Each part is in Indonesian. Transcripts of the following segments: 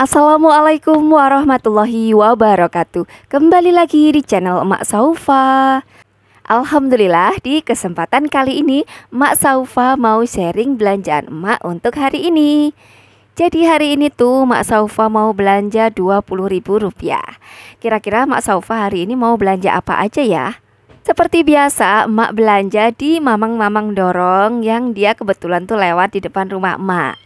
Assalamualaikum warahmatullahi wabarakatuh Kembali lagi di channel Emak Saufa Alhamdulillah di kesempatan kali ini Mak Saufa mau sharing belanjaan emak untuk hari ini jadi hari ini tuh Mak Saufa mau belanja Rp20.000 Kira-kira Mak Saufa hari ini mau belanja apa aja ya? Seperti biasa, emak belanja di mamang-mamang dorong yang dia kebetulan tuh lewat di depan rumah emak.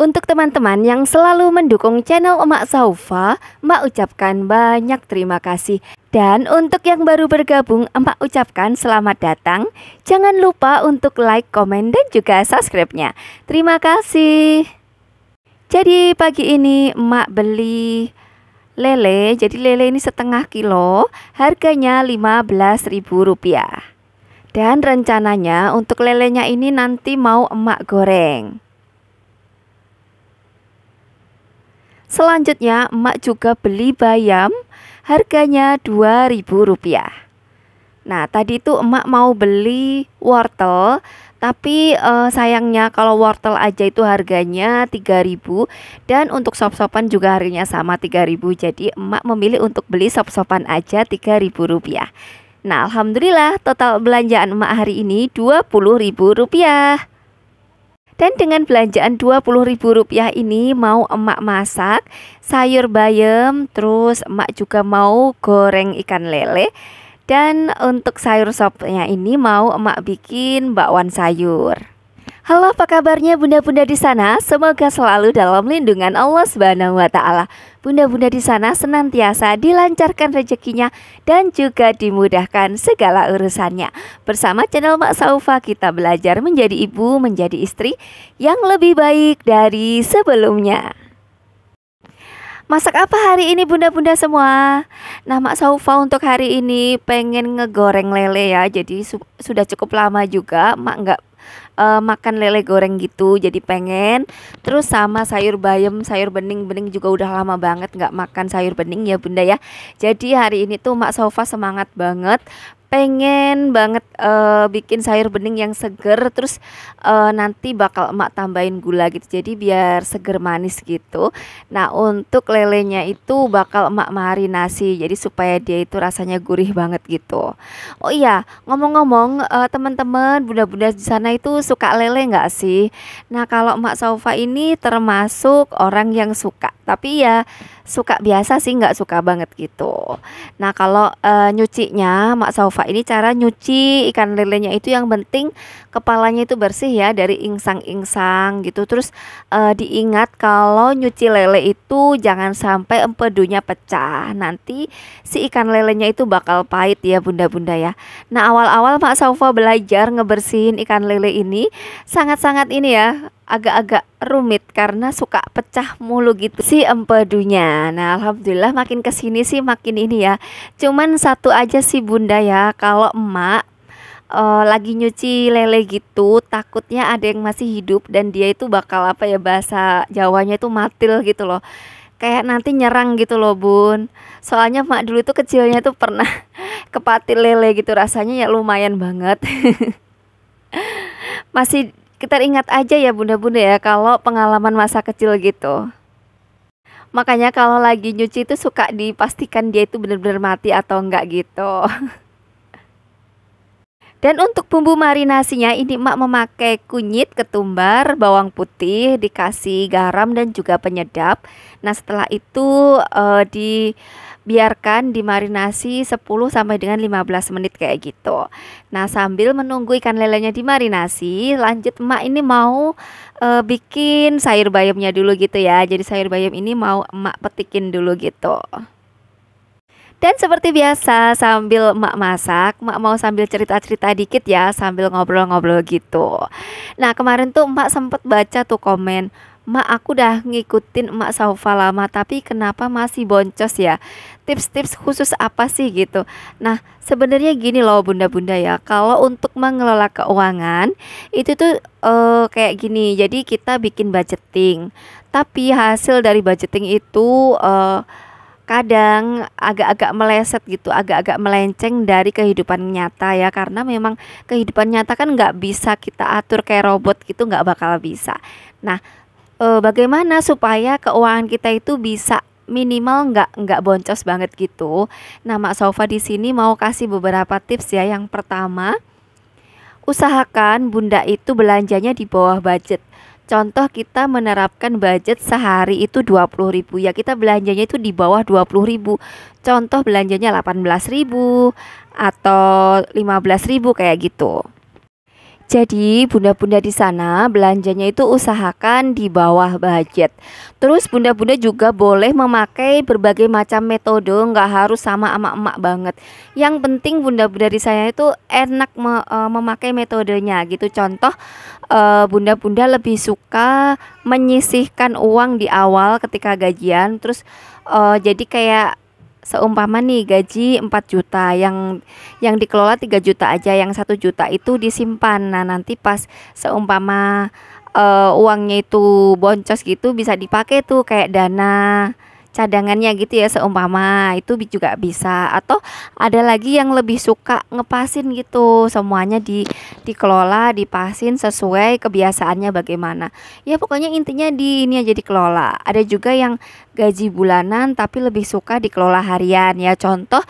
Untuk teman-teman yang selalu mendukung channel Emak Saufa, Emak ucapkan banyak terima kasih. Dan untuk yang baru bergabung, Emak ucapkan selamat datang. Jangan lupa untuk like, komen, dan juga subscribe-nya. Terima kasih. Jadi pagi ini Emak beli lele. Jadi lele ini setengah kilo, harganya Rp15.000. Dan rencananya untuk lelenya ini nanti mau emak goreng. Selanjutnya, emak juga beli bayam, harganya Rp2.000. Nah, tadi itu emak mau beli wortel, tapi eh, sayangnya kalau wortel aja itu harganya 3000 dan untuk sop-sopan juga harganya sama 3000 jadi emak memilih untuk beli sop-sopan aja 3000 rupiah nah alhamdulillah total belanjaan emak hari ini 20000 rupiah dan dengan belanjaan Rp20.000 ini mau emak masak sayur bayam, terus emak juga mau goreng ikan lele. Dan untuk sayur sopnya ini mau emak bikin bakwan sayur. Halo, apa kabarnya bunda-bunda di sana? Semoga selalu dalam lindungan Allah Subhanahu wa taala. Bunda-bunda di sana senantiasa dilancarkan rezekinya dan juga dimudahkan segala urusannya. Bersama channel Mak Saufa kita belajar menjadi ibu, menjadi istri yang lebih baik dari sebelumnya. Masak apa hari ini bunda-bunda semua? Nah Mak Saufa untuk hari ini pengen ngegoreng lele ya Jadi su sudah cukup lama juga Mak nggak uh, makan lele goreng gitu jadi pengen terus sama sayur bayam sayur bening bening juga udah lama banget nggak makan sayur bening ya bunda ya jadi hari ini tuh mak sofa semangat banget pengen banget uh, bikin sayur bening yang seger terus uh, nanti bakal emak tambahin gula gitu jadi biar seger manis gitu nah untuk lelenya itu bakal emak marinasi jadi supaya dia itu rasanya gurih banget gitu oh iya ngomong-ngomong uh, teman-teman bunda-bunda di sana itu suka lele nggak sih nah kalau emak Saufa ini termasuk orang yang suka tapi ya suka biasa sih nggak suka banget gitu nah kalau uh, nyucinya emak Saufa ini cara nyuci ikan lelenya itu yang penting kepalanya itu bersih ya dari insang-insang gitu. Terus uh, diingat kalau nyuci lele itu jangan sampai empedunya pecah. Nanti si ikan lelenya itu bakal pahit ya bunda-bunda ya. Nah awal-awal Mak Saufa belajar ngebersihin ikan lele ini sangat-sangat ini ya agak-agak rumit karena suka pecah mulu gitu si empedunya. Nah, alhamdulillah makin kesini sih makin ini ya. Cuman satu aja sih bunda ya, kalau emak uh, lagi nyuci lele gitu takutnya ada yang masih hidup dan dia itu bakal apa ya bahasa Jawanya itu matil gitu loh kayak nanti nyerang gitu loh bun soalnya emak dulu itu kecilnya tuh pernah kepatil lele gitu rasanya ya lumayan banget masih kita ingat aja ya bunda-bunda ya kalau pengalaman masa kecil gitu. Makanya kalau lagi nyuci itu suka dipastikan dia itu benar-benar mati atau enggak gitu. Dan untuk bumbu marinasinya ini emak memakai kunyit, ketumbar, bawang putih, dikasih garam dan juga penyedap. Nah setelah itu e, di biarkan dimarinasi 10 sampai dengan 15 menit kayak gitu. Nah, sambil menunggu ikan lelenya dimarinasi, lanjut emak ini mau e, bikin sayur bayamnya dulu gitu ya. Jadi sayur bayam ini mau emak petikin dulu gitu. Dan seperti biasa sambil emak masak, emak mau sambil cerita-cerita dikit ya, sambil ngobrol-ngobrol gitu. Nah, kemarin tuh emak sempat baca tuh komen Mak aku udah ngikutin emak Saufa lama tapi kenapa masih boncos ya? Tips-tips khusus apa sih gitu? Nah sebenarnya gini loh bunda-bunda ya Kalau untuk mengelola keuangan itu tuh uh, kayak gini Jadi kita bikin budgeting Tapi hasil dari budgeting itu uh, kadang agak-agak meleset gitu, agak-agak melenceng dari kehidupan nyata ya karena memang kehidupan nyata kan nggak bisa kita atur kayak robot gitu nggak bakal bisa. Nah e, bagaimana supaya keuangan kita itu bisa minimal nggak nggak boncos banget gitu. Nah, Mak Sofa di sini mau kasih beberapa tips ya. Yang pertama, usahakan Bunda itu belanjanya di bawah budget. Contoh kita menerapkan budget sehari itu dua puluh ribu ya. Kita belanjanya itu di bawah dua puluh ribu. Contoh belanjanya delapan belas ribu atau lima belas ribu kayak gitu. Jadi bunda-bunda di sana belanjanya itu usahakan di bawah budget. Terus bunda-bunda juga boleh memakai berbagai macam metode, nggak harus sama emak-emak banget. Yang penting bunda-bunda di saya itu enak me e, memakai metodenya gitu. Contoh e, bunda-bunda lebih suka menyisihkan uang di awal ketika gajian, terus e, jadi kayak seumpama nih gaji 4 juta yang yang dikelola 3 juta aja yang satu juta itu disimpan nah nanti pas seumpama uh, uangnya itu boncos gitu bisa dipakai tuh kayak dana cadangannya gitu ya seumpama itu juga bisa atau ada lagi yang lebih suka ngepasin gitu semuanya di dikelola dipasin sesuai kebiasaannya bagaimana ya pokoknya intinya di ini aja dikelola ada juga yang gaji bulanan tapi lebih suka dikelola harian ya contoh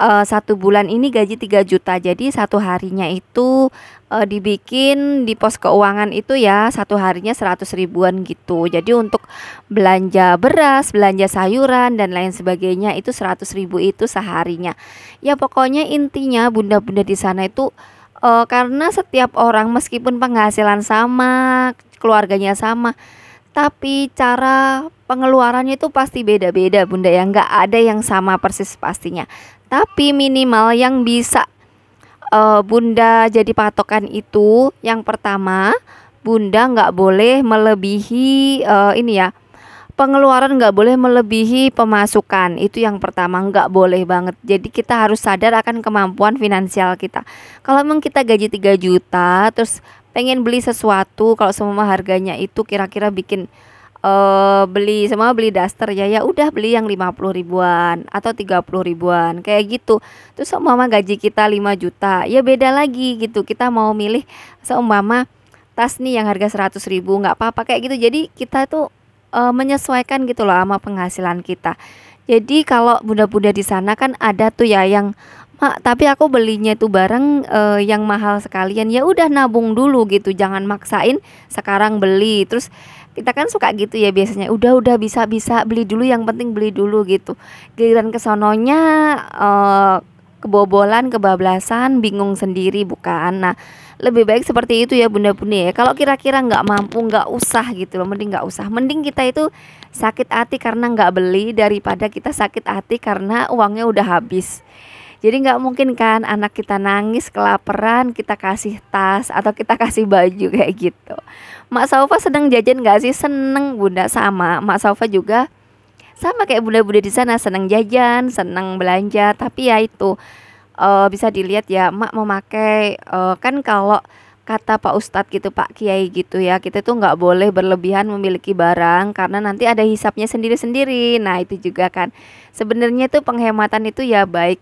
uh, satu bulan ini gaji 3 juta jadi satu harinya itu uh, dibikin di pos keuangan itu ya satu harinya 100 ribuan gitu jadi untuk belanja beras belanja sayuran dan lain sebagainya itu 100 ribu itu seharinya ya pokoknya intinya bunda-bunda di sana itu uh, karena setiap orang meskipun penghasilan sama keluarganya sama tapi cara pengeluarannya itu pasti beda-beda bunda ya nggak ada yang sama persis pastinya tapi minimal yang bisa uh, Bunda jadi patokan itu yang pertama, Bunda nggak boleh melebihi uh, ini ya. Pengeluaran nggak boleh melebihi pemasukan itu yang pertama nggak boleh banget. Jadi kita harus sadar akan kemampuan finansial kita. Kalau memang kita gaji 3 juta, terus pengen beli sesuatu kalau semua harganya itu kira-kira bikin uh, beli semua beli daster ya ya udah beli yang lima puluh ribuan atau tiga puluh ribuan kayak gitu terus mama gaji kita lima juta ya beda lagi gitu kita mau milih mama tas nih yang harga seratus ribu nggak apa-apa kayak gitu jadi kita tuh eh, uh, menyesuaikan gitu loh sama penghasilan kita jadi kalau bunda-bunda di sana kan ada tuh ya yang mak tapi aku belinya tuh barang e, eh, yang mahal sekalian ya udah nabung dulu gitu jangan maksain sekarang beli terus kita kan suka gitu ya biasanya udah udah bisa bisa beli dulu yang penting beli dulu gitu giliran kesononya uh, kebobolan kebablasan bingung sendiri bukan nah lebih baik seperti itu ya bunda-bunda ya kalau kira-kira nggak mampu nggak usah gitu loh mending nggak usah mending kita itu sakit hati karena nggak beli daripada kita sakit hati karena uangnya udah habis jadi nggak mungkin kan anak kita nangis kelaparan kita kasih tas atau kita kasih baju kayak gitu. Mak Saufa sedang jajan nggak sih? Seneng bunda sama. Mak Saufa juga sama kayak bunda-bunda di sana seneng jajan, seneng belanja. Tapi ya itu uh, bisa dilihat ya mak memakai uh, kan kalau kata Pak Ustadz gitu Pak Kiai gitu ya kita tuh nggak boleh berlebihan memiliki barang karena nanti ada hisapnya sendiri-sendiri nah itu juga kan sebenarnya tuh penghematan itu ya baik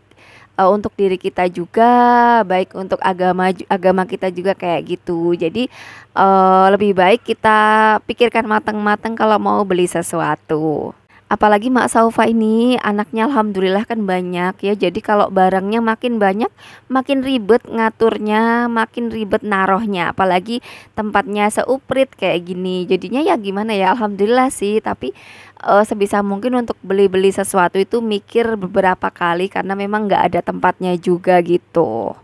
uh, untuk diri kita juga, baik untuk agama agama kita juga kayak gitu. Jadi uh, lebih baik kita pikirkan matang-matang kalau mau beli sesuatu. Apalagi Mak Saufa ini anaknya alhamdulillah kan banyak ya. Jadi kalau barangnya makin banyak, makin ribet ngaturnya, makin ribet narohnya. Apalagi tempatnya seuprit kayak gini. Jadinya ya gimana ya alhamdulillah sih, tapi uh, sebisa mungkin untuk beli-beli sesuatu itu mikir beberapa kali karena memang nggak ada tempatnya juga gitu.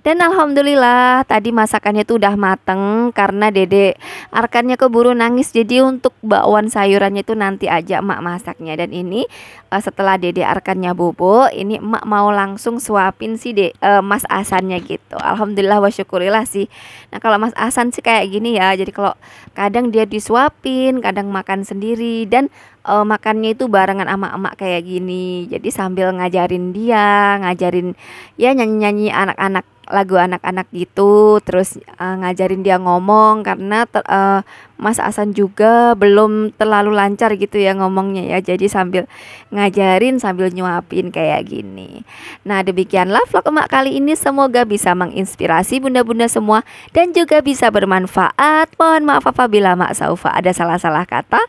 Dan alhamdulillah tadi masakannya tuh udah mateng karena Dede arkannya keburu nangis jadi untuk bakwan sayurannya itu nanti aja emak masaknya dan ini uh, setelah Dede arkannya bobo ini emak mau langsung suapin sih De uh, Mas Asannya gitu. Alhamdulillah wa syukurillah sih. Nah, kalau Mas Asan sih kayak gini ya. Jadi kalau kadang dia disuapin, kadang makan sendiri dan uh, makannya itu barengan sama emak kayak gini. Jadi sambil ngajarin dia, ngajarin ya nyanyi-nyanyi anak-anak lagu anak-anak gitu terus uh, ngajarin dia ngomong karena ter, uh, Mas Asan juga belum terlalu lancar gitu ya ngomongnya ya jadi sambil ngajarin sambil nyuapin kayak gini nah demikianlah vlog emak kali ini semoga bisa menginspirasi bunda-bunda semua dan juga bisa bermanfaat mohon maaf apabila mak Saufa ada salah-salah kata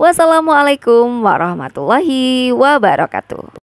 Wassalamualaikum warahmatullahi wabarakatuh